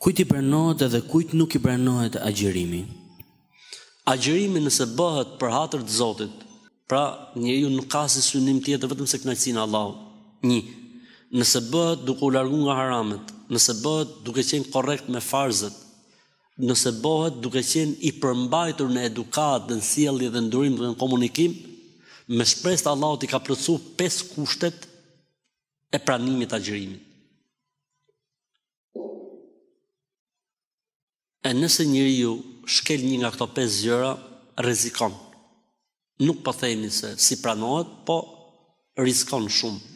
Kujt i pranohet edhe kujt nuk i pranohet agjërimi? Agjërimi nëse bëhet për hatër të Zotit, pra njeriu nuk ka se synim tjetër vetëm se kënaqësinë e Allahut. Një, nëse bëhet duke u larguar nga haramat, nëse bëhet duke qenë korrekt me farzët, nëse bëhet duke qenë i përmbajtur në edukatë, në sjellje dhe ndrym dhe në komunikim, me shpresë të Allahut i ka plotësuar pesë kushtet e pranimit të agjërimit. E nëse njëri ju shkel një nga këto 5 zjëra, rizikon. Nuk po themi se si pranohet, po rizikon shumë.